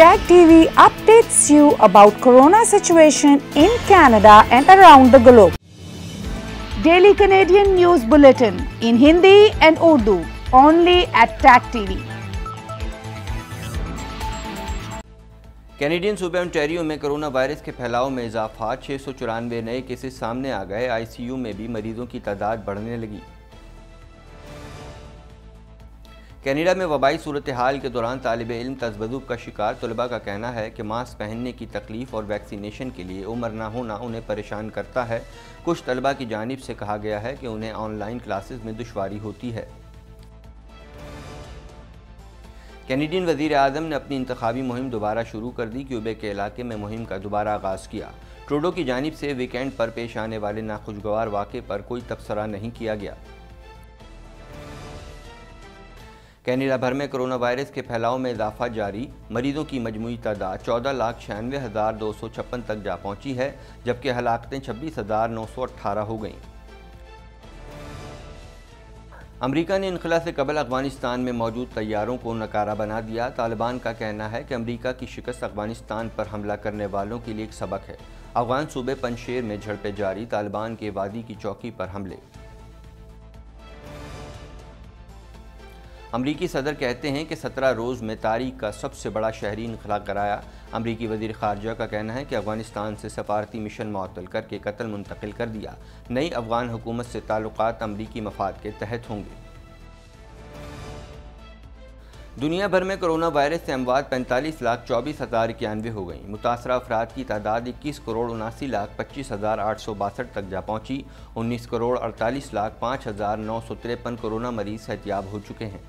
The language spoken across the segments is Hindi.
Tag TV updates you about corona situation in Canada and around the globe. Daily Canadian News Bulletin in Hindi and Urdu only at Tag TV. Canadian सूबे ओंटेरियो में कोरोना वायरस के फैलाव में इजाफा छः सौ चौरानवे नए केसेस सामने आ गए आईसीयू में भी मरीजों की तादाद बढ़ने लगी कैनेडा में वबाई सूरत हाल के दौरान तालब इम तजबजुब का शिकार तलबा का कहना है कि मास्क पहनने की तकलीफ़ और वैक्सीनेशन के लिए उम्र ना होना उन्हें परेशान करता है कुछ तलबा की जानब से कहा गया है कि उन्हें ऑनलाइन क्लासेस में दुशारी होती है कैनेडियन वजीर अजम ने अपनी इंतबी मुहिम दोबारा शुरू कर दी क्यूबे के इलाके में मुहिम का दोबारा आगाज़ किया ट्रोडो की जानब से वीकेंड पर पेश आने वाले नाखुशगवार वाक़े पर कोई तबसरा नहीं किया गया कैनेडा भर में कोरोना वायरस के फैलाव में इजाफा जारी मरीजों की मजमू तादाद चौदह लाख छियानवे हज़ार दो सौ छप्पन तक जा पहुंची है जबकि हलाकतें छब्बीस हज़ार नौ सौ अट्ठारह हो गईं अमरीका ने इनखला से कबल अफगानिस्तान में मौजूद तैयारों को नकारा बना दिया तालिबान का कहना है कि अमरीका की शिकस्त अफगानिस्तान पर हमला करने वालों के लिए एक सबक है अफगान सूबे पनशेर में झड़पें जारी तालिबान के वादी की चौकी पर हमले अमरीकी सदर कहते हैं कि सत्रह रोज़ में तारीख का सबसे बड़ा शहरी इनखला कराया अमरीकी वजी खारजा का कहना है कि अफगानिस्तान से सफारती मिशन मअतल करके कत्ल मुंतकिल कर दिया नई अफगान हुकूमत से ताल्लुक अमरीकी मफाद के तहत होंगे दुनिया भर में कोरोना वायरस से अमवात पैंतालीस लाख चौबीस हज़ार इक्यानवे हो गई मुतासर अफराद की तादाद इक्कीस करोड़ उनासी लाख पच्चीस हज़ार आठ सौ बासठ तक जा पहुँची उन्नीस करोड़ अड़तालीस लाख पाँच हज़ार नौ सौ तिरपन कोरोना मरीज सहतियाब हो चुके हैं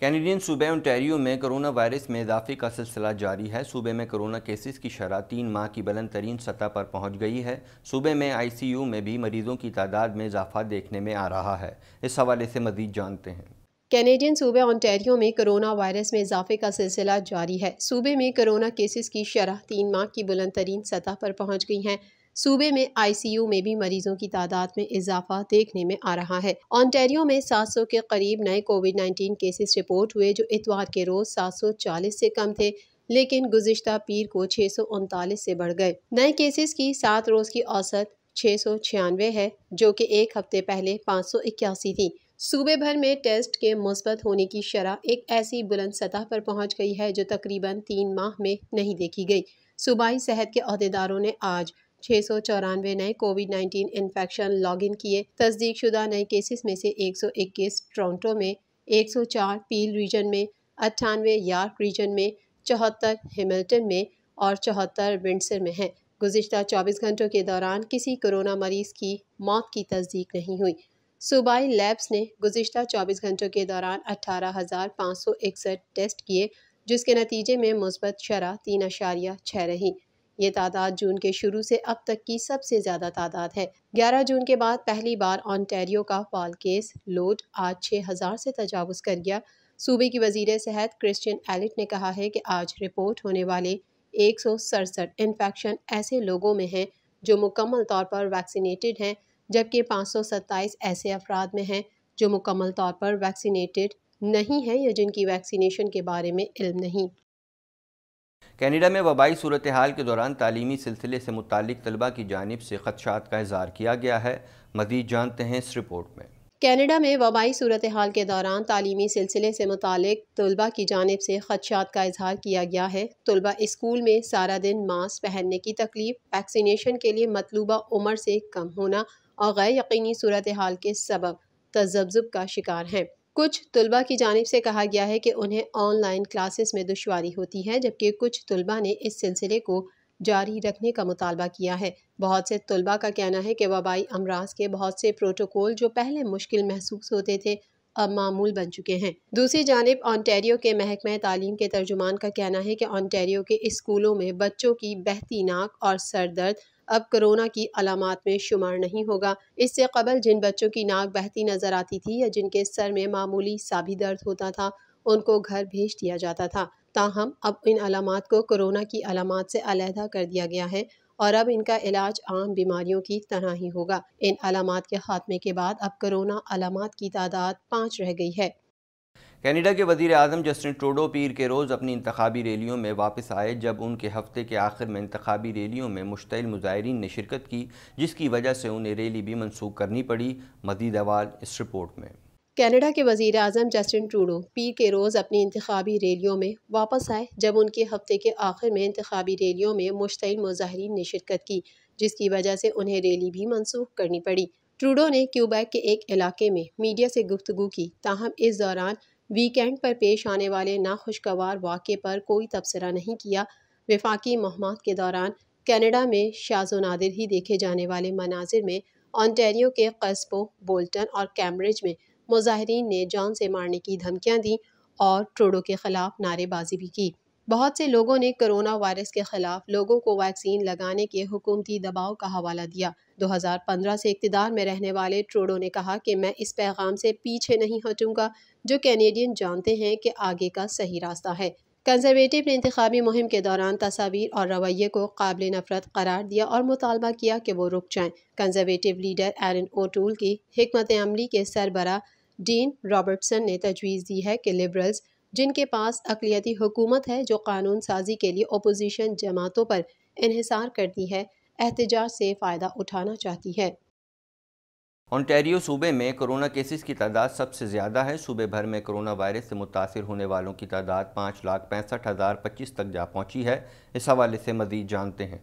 कैनेडियन सूबे ओंटेरियो में कोरोना वायरस में इजाफे का सिलसिला जारी है सूबे में कोरोना केसेस की शरह तीन माह की बुलंद तरीन सतह पर पहुंच गई है सूबे में आईसीयू में भी मरीजों की तादाद में इजाफा देखने में आ रहा है इस हवाले से मजीद जानते हैं कैनेडियन सूबे ऑनटेरियो में कोरोना वायरस में इजाफे का सिलसिला जारी है सूबे में कोरोना केसेस की शरह तीन माह की बुलंद तरीन सतह पर पहुँच गई हैं सूबे में आईसीयू में भी मरीजों की तादाद में इजाफा देखने में आ रहा है ऑन्टेरियो में 700 के करीब नए कोविड 19 केसेस रिपोर्ट हुए जो इतवार के रोज 740 से कम थे लेकिन गुजशत पीर को छः से बढ़ गए नए केसेस की सात रोज की औसत छः है जो कि एक हफ्ते पहले पाँच थी सूबे भर में टेस्ट के मुस्बत होने की शरह एक ऐसी बुलंद सतह पर पहुंच गई है जो तकरीबन तीन माह में नहीं देखी गई सूबाई सेहत के अहदेदारों ने आज छः सौ चौरानवे नए कोविड नाइन्टीन इन्फेक्शन लॉगिन किए तस्दीक शुदा नए केसेस में से एक सौ इक्कीस टोरंटो में एक सौ चार पील रीजन में अट्ठानवे यार्क रीजन में चौहत्तर हेमल्टन में और चौहत्तर विंडसर में हैं गुजशत चौबीस घंटों के दौरान किसी कोरोना मरीज की मौत की तस्दीक नहीं हुई सूबाई लैब्स ने गुजशत चौबीस घंटों के दौरान अट्ठारह हज़ार पाँच सौ इकसठ टेस्ट किए जिसके नतीजे में मुस्बत शरह तीन अशारिया छः रही ये तादाद जून के शुरू से अब तक की सबसे ज़्यादा तादाद है 11 जून के बाद पहली बार ऑनटेरियो का फॉल केस लोड आज 6000 से तजावज़ कर गया सूबे की वजीर सेहत क्रिश्चियन एलिट ने कहा है कि आज रिपोर्ट होने वाले एक इन्फेक्शन ऐसे लोगों में हैं जो मुकम्मल तौर पर वैक्सीनेटेड हैं जबकि सत्ताईस ऐसे अफराद में हैं जो मुकम्मल तौर पर वैक्सीनेटेड नहीं हैं या जिनकी वैक्सीनेशन के बारे में इल्म नहीं कैनेडा में वबाई सूरत हाल के दौरान तालीमी सिलसिले से मुतक तलबा की जानब से खदशात का इजहार किया गया है मजीद जानते हैं इस रिपोर्ट में कैनेडा में वबाई सूरत हाल के दौरान तालीमी सिलसिले से मुतक तलबा की जानब से खदशात का इजहार किया गया है तलबा स्कूल में सारा दिन मास्क पहनने की तकलीफ वैक्सीनेशन के लिए मतलूबा उम्र से कम होना और गैर यकीनी सूरत हाल के सबब तजब्जुब का शिकार हैं कुछ तलबा की जानब से कहा गया है कि उन्हें ऑनलाइन क्लासेस में दुशारी होती है जबकि कुछ तलबा ने इस सिलसिले को जारी रखने का मुतालबा किया है बहुत से तलबा का कहना है कि वबाई अमराज के बहुत से प्रोटोकॉल जो पहले मुश्किल महसूस होते थे अब मामूल बन चुके हैं दूसरी जानब ऑनटेरियो के महकमे तालीम के तर्जुमान का कहना है कि ऑनटेरियो के स्कूलों में बच्चों की बहती नाक और सर दर्द अब कोरोना की अलामत में शुमार नहीं होगा इससे कबल जिन बच्चों की नाक बहती नज़र आती थी या जिनके सर में मामूली साबी दर्द होता था उनको घर भेज दिया जाता था ताहम अब इन अलामत को कोरोना की अलामत से अलहदा कर दिया गया है और अब इनका इलाज आम बीमारियों की तरह ही होगा इन अलामत के खात्मे के बाद अब कोरोना अलामत की तादाद पाँच रह गई है कनाडा के वजीर अजम जस्टिन ट्रोडो पीर के रोज़ अपनी इंतबी रैलियों में वापस आए जब उनके हफ्ते के आखिर में इंतबी रैलियों में मुश्तिल मुजाहरीन ने शिरकत की जिसकी वजह से उन्हें रैली भी मनसूख करनी पड़ी मजीद अवाल इस रिपोर्ट में कैनेडा के वजीर अजम जस्टिन ट्रूडो पीर के रोज़ अपनी इंतबी रैलियों में वापस आए जब उनके हफ्ते के आखिर में इंतबी रैलियों में मुश्तिल मुजाहरीन ने शिरकत की जिसकी वजह से उन्हें रैली भी मनसूख करनी पड़ी ट्रूडो ने क्यूबैक के एक इलाके में मीडिया से गुफ्तु की ताहम इस दौरान वीकेंड पर पेश आने वाले नाखुशगवार वाक़े पर कोई तबसरा नहीं किया विफाकी महमात के दौरान कैनेडा में शाजो नादिर ही देखे जाने वाले मनाजिर में ऑनटेरियो के कस्बों बोल्टन और कैम्ब्रिज में मुजाहरीन ने जान से मारने की धमकियाँ दी और ट्रोडो के खिलाफ नारेबाजी भी की बहुत से लोगों ने कोरोना वायरस के खिलाफ लोगों को वैक्सीन लगाने के हुकूमती दबाव का हवाला दिया 2015 से इकतदार में रहने वाले ट्रोडो ने कहा कि मैं इस पैगाम से पीछे नहीं हटूंगा जो कैनेडियन जानते हैं कि आगे का सही रास्ता है कंजर्वेटिव ने इंतबी मुहिम के दौरान तस्वीर और रवैये को काबिल नफरत करार दिया और मुतालबा किया कि वो रुक जाएं कंजर्वेटिव लीडर एरन ओटूल की हमत अमली के सरबरा डीन रॉबर्टसन ने तजवीज़ दी है कि लिबरल्स जिनके पास अकलीती हुकूमत है जो कानून साजी के लिए अपोजिशन जमातों पर इहिसार करती है एहतजाज से फ़ायदा उठाना चाहती है ओंटेरियो सूबे में कोरोना केसेस की तादाद सबसे ज़्यादा है सूबे भर में कोरोना वायरस से मुतासर होने वालों की तादाद पाँच लाख पैंसठ हज़ार पच्चीस तक जा पहुँची है इस हवाले से मज़ीद जानते हैं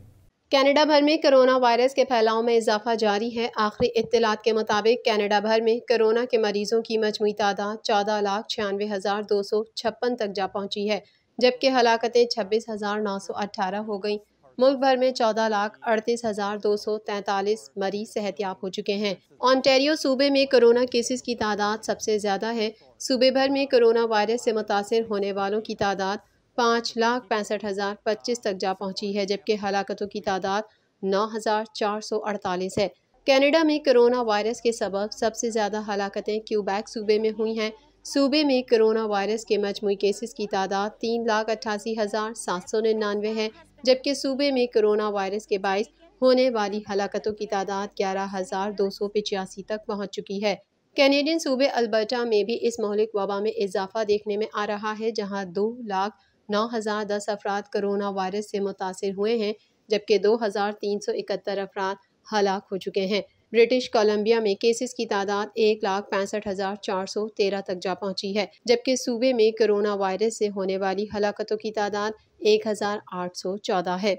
कनाडा भर में कोरोना वायरस के फैलाव में इजाफा जारी है आखिरी इतलात के मुताबिक कनाडा भर में कोरोना के मरीजों की मजमू तादाद चौदह लाख छियानवे हज़ार दो सौ छप्पन तक जा पहुंची है जबकि हलाकतें छब्बीस हज़ार नौ सौ अट्ठारह हो गई मुल्क भर में चौदह लाख अड़तीस हज़ार दो सौ तैंतालीस मरीज सेहतियाब हो चुके हैं ऑनटेरियो सूबे में कोरोना केसेस की तादाद सबसे ज़्यादा है सूबे भर में कोरोना वायरस से मुतासर होने वालों की तादाद पाँच लाख पैंसठ हज़ार पच्चीस तक जा पहुंची है जबकि हलाकतों की तादाद नौ हज़ार चार सौ अड़तालीस है कनाडा में कोरोना वायरस के सबब सबसे ज़्यादा हलाकतें क्यूबैक सूबे में हुई हैं सूबे में कोरोना वायरस के मजमू केसेस की तादाद तीन लाख अट्ठासी हज़ार सात सौ निन्यानवे है जबकि सूबे में कोरोना वायरस के बायस होने वाली हलाकतों की तादाद ग्यारह हज़ार दो सौ पचासी तक पहुँच चुकी है कैनेडियन सूबे अल्बर्टा में भी इस मौलिक वबा में इजाफा देखने में आ रहा है जहाँ दो लाख नौ हज़ार दस अफराद करोना वायरस से मुतासर हुए हैं जबकि दो हज़ार तीन सौ इकहत्तर अफराद हलाक हो चुके हैं ब्रिटिश कोलंबिया में केसेस की तादाद एक लाख पैंसठ हज़ार चार सौ तेरह तक जा पहुंची है जबकि सूबे में कोरोना वायरस से होने वाली हलाकतों की तादाद एक हज़ार आठ सौ चौदह है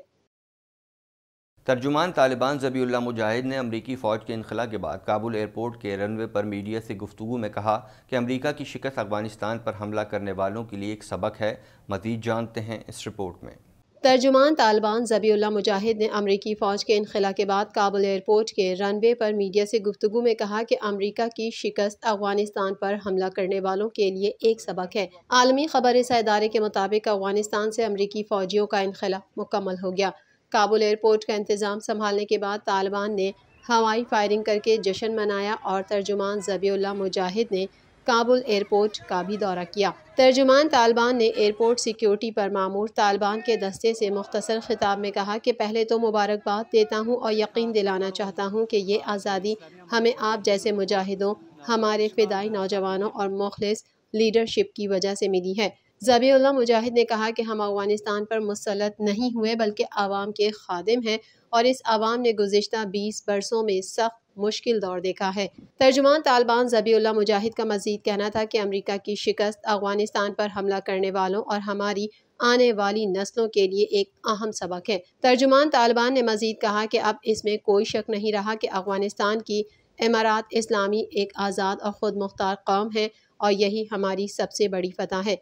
तर्जुमान तालिबान जबील्ला मुजाहिद ने अमरीकी फ़ौज के इनखला के बाद काबुल एयरपोर्ट के रनवे पर मीडिया से गुफ्तू में कहा कि अमरीका की शिकस्त अफगानिस्तान पर हमला करने वालों के लिए एक सबक है मजीद जानते हैं इस रिपोर्ट में तर्जुमान तालिबान जबील्ला मुजाहिद ने अमरीकी फ़ौज के इनखला के बाद काबुल एयरपोर्ट के रनवे पर मीडिया से गुफ्तु में कहा कि अमरीका की शिकस्त अफगानिस्तान पर हमला करने वालों के लिए एक सबक है आलमी खबर इस इदारे के मुताबिक अफगानिस्तान से अमरीकी फ़ौजियों का इनखला मुकम्मल हो गया काबुल एयरपोर्ट का इंतज़ाम संभालने के बाद तालिबान ने हवाई फायरिंग करके जश्न मनाया और तर्जुमान जबीउल्ला मुजाहिद ने काबुल एयरपोर्ट का भी दौरा किया तर्जुमान तालिबान ने एयरपोर्ट सिक्योरिटी पर मामूर तालिबान के दस्ते से मुख्तर खिताब में कहा कि पहले तो मुबारकबाद देता हूँ और यकीन दिलाना चाहता हूँ कि ये आज़ादी हमें आप जैसे मुजाहिदों हमारे फिदाई नौजवानों और मुखलस लीडरशिप की वजह से मिली है ज़बील मुजाहिद ने कहा कि हम अफगानिस्तान पर मुसलत नहीं हुए बल्कि आवाम के खादिम हैं और इस आवाम ने गुजशत बीस बरसों में सख्त मुश्किल दौर देखा है तर्जुमान तालिबान जबीउल्ला मुजाहिद का मजीद कहना था कि अमरीका की शिकस्त अफगानिस्तान पर हमला करने वालों और हमारी आने वाली नस्लों के लिए एक अहम सबक है तर्जुमान तालिबान ने मजीद कहा कि अब इसमें कोई शक नहीं रहा कि अफगानिस्तान की इमारात इस्लामी एक आज़ाद और ख़ुद मुख्तार कौम है और यही हमारी सबसे बड़ी फतह है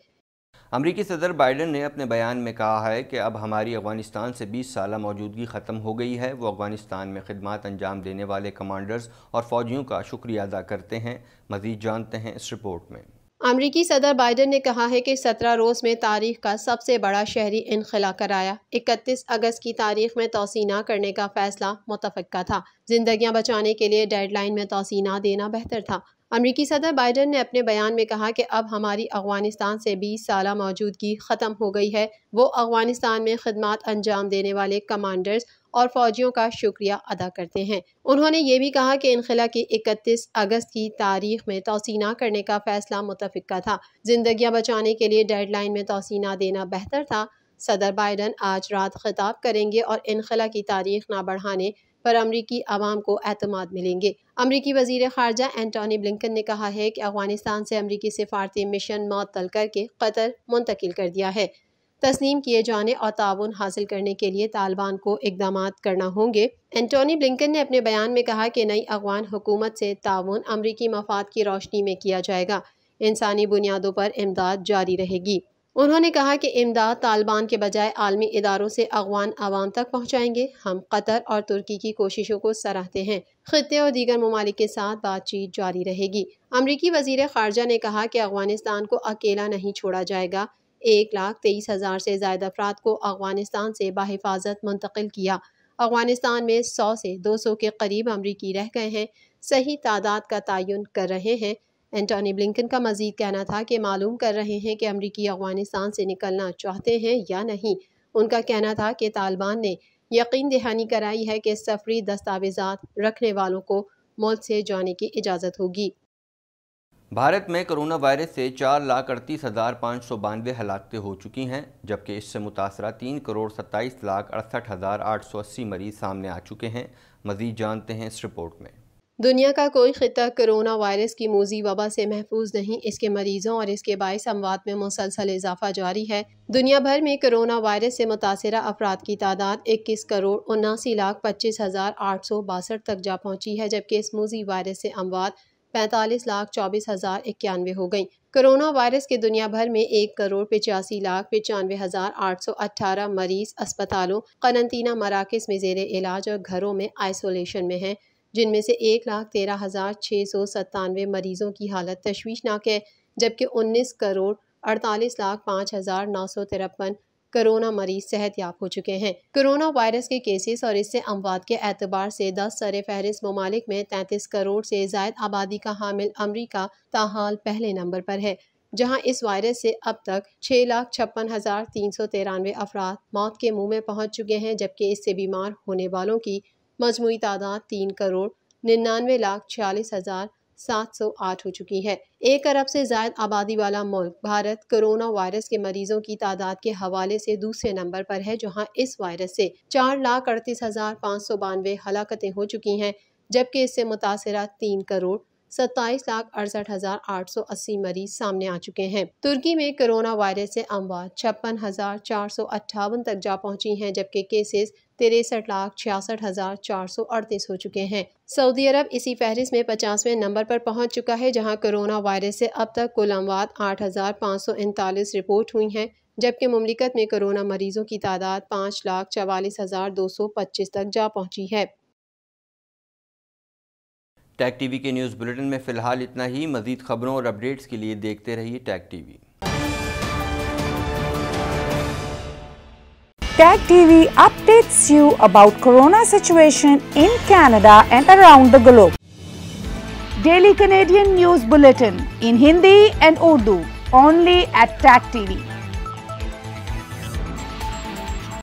अमरीकी सदर बाइडन ने अपने बयान में कहा है कि अब हमारी अफगानिस्तान से 20 साल मौजूदगी ख़त्म हो गई है वो अफगानिस्तान में खदमात अंजाम देने वाले कमांडर्स और फौजियों का शुक्रिया अदा करते हैं मजीद जानते हैं इस रिपोर्ट में अमरीकी सदर बाइडन ने कहा है कि सत्रह रोज़ में तारीख का सबसे बड़ा शहरी इनखला कराया इकतीस अगस्त की तारीख में तोसी न करने का फैसला मुतफ़ा था जिंदगियां बचाने के लिए डेडलाइन में तोसी न देना बेहतर था अमरीकी सदर बाइडन ने अपने बयान में कहा कि अब हमारी अफगानिस्तान से बीस साल मौजूदगी ख़त्म हो गई है वो अफगानिस्तान में खदमात अंजाम देने वाले कमांडर्स और फौजियों का शुक्रिया अदा करते हैं उन्होंने ये भी कहा कि इनखिला की 31 अगस्त की तारीख में तोसीना करने का फैसला मुतफ़ा था जिंदगी बचाने के लिए डेडलाइन में तोसीना देना बेहतर था सदर बाइडन आज रात खिताब करेंगे और इनखला की तारीख ना बढ़ाने पर अमरीकी आवाम को अतमाद मिलेंगे अमरीकी वजीर खारजा एंटोनी ब्लिंकन ने कहा है कि अफगानिस्तान से अमरीकी सिफारती मिशन मअतल करके कतर मुंतकिल कर दिया है तस्लीम किए जाने और ताउन हासिल करने के लिए तालिबान को इकदाम करना होंगे एंटोनी ब्लिंकन ने अपने बयान में कहा कि नई अफगान हुकूमत से ताउन अमरीकी मफाद की रोशनी में किया जाएगा इंसानी बुनियादों पर इमदाद जारी रहेगी उन्होंने कहा कि इमदाद तालिबान के बजाय आलमी इदारों से अगवान आवाम तक पहुँचाएंगे हम कतर और तुर्की की कोशिशों को सराहते हैं खत्े और दीगर ममालिक के साथ बातचीत जारी रहेगी अमरीकी वजीर खारजा ने कहा कि अफगानिस्तान को अकेला नहीं छोड़ा जाएगा एक लाख तेईस हज़ार से ज्यादा अफराद को अफगानिस्तान से बाहिफाजत मुंतकिल किया अफगानिस्तान में सौ से दो सौ के करीब अमरीकी रह गए हैं सही तादाद का तयन कर रहे हैं एंटनी ब्लिंकन का मजीद कहना था कि मालूम कर रहे हैं कि अमरीकी अफगानिस्तान से निकलना चाहते हैं या नहीं उनका कहना था कि तालिबान ने यकीन दहानी कराई है कि सफरी दस्तावेजा रखने वालों को मुल्क से जाने की इजाज़त होगी भारत में कोरोना वायरस से चार लाख अड़तीस हज़ार पाँच सौ बानवे हलाकतें हो चुकी हैं जबकि इससे मुतासर तीन करोड़ सत्ताईस लाख अड़सठ हज़ार आठ सौ अस्सी मरीज सामने आ चुके हैं मज़ीद जानते हैं इस रिपोर्ट में दुनिया का कोई खिता कोरोना वायरस की मोजी वबा से महफूज नहीं इसके मरीजों और इसके बायस अमवात में मुसलसल इजाफा जारी है दुनिया भर में कोरोना वायरस से मुतासर अफराद की तादाद इक्कीस करोड़ उन्नासी लाख पच्चीस हज़ार आठ सौ बासठ तक जा पहुँची है जबकि इस मोजी वायरस से अमवात पैंतालीस लाख चौबीस हज़ार इक्यानवे हो गई कोरोना वायरस के दुनिया भर में एक करोड़ पिचासी लाख पचानवे हज़ार आठ सौ अट्ठारह मरीज अस्पतालों करंतना मराकज़ में जेर इलाज और घरों में आइसोलेशन में हैं जिनमें से एक लाख तेरह हज़ार छः सौ सत्तानवे मरीज़ों की हालत तशवीशनाक है जबकि उन्नीस करोड़ अड़तालीस लाख पाँच हज़ार नौ सौ तिरपन करोना मरीज सेहत याब हो चुके हैं कोरोना वायरस के केसेस और इससे अमवात के एतबार से दस सर फहरिस्त ममालिक में तैंतीस करोड़ से जायद आबादी का हामिल अमरीका ताहाल पहले नंबर पर है जहां इस वायरस से अब तक छः लाख छप्पन हज़ार तीन सौ तिरानवे अफराद मौत के मुंह में पहुंच चुके हैं जबकि इससे बीमार होने वालों की मजमू तादाद तीन करोड़ निन्यानवे लाख छियालीस हज़ार सात सौ आठ हो चुकी है एक अरब से जायद आबादी वाला मुल्क भारत कोरोना वायरस के मरीजों की तादाद के हवाले से दूसरे नंबर पर है जहां इस वायरस से चार लाख अड़तीस हज़ार पाँच सौ बानवे हलाकतें हो चुकी हैं जबकि इससे मुतासरा तीन करोड़ सत्ताईस लाख अड़सठ हजार आठ सौ अस्सी मरीज सामने आ चुके हैं तुर्की में कोरोना वायरस से अमवात छप्पन हजार चार सौ अट्ठावन तक जा पहुंची हैं जबकि केसेस तिरसठ लाख छियासठ हज़ार चार सौ अड़तीस हो चुके हैं सऊदी अरब इसी फहरिस्त में पचासवें नंबर पर पहुंच चुका है जहां कोरोना वायरस से अब तक कुल अमवात आठ हज़ार पाँच सौ इनतालीस रिपोर्ट हुई हैं जबकि ममलिकत में कोरोना मरीजों की तादाद पाँच लाख चवालीस हज़ार दो सौ पच्चीस तक जा पहुंची है टैग टीवी के न्यूज़ बुलेटिन में फ़िलहाल इतना ही मज़ीद खबरों और अपडेट्स के लिए देखते रहिए Tag TV Tag TV updates you about corona situation in Canada and around the globe. Daily Canadian News Bulletin in Hindi and Urdu only at Tag TV.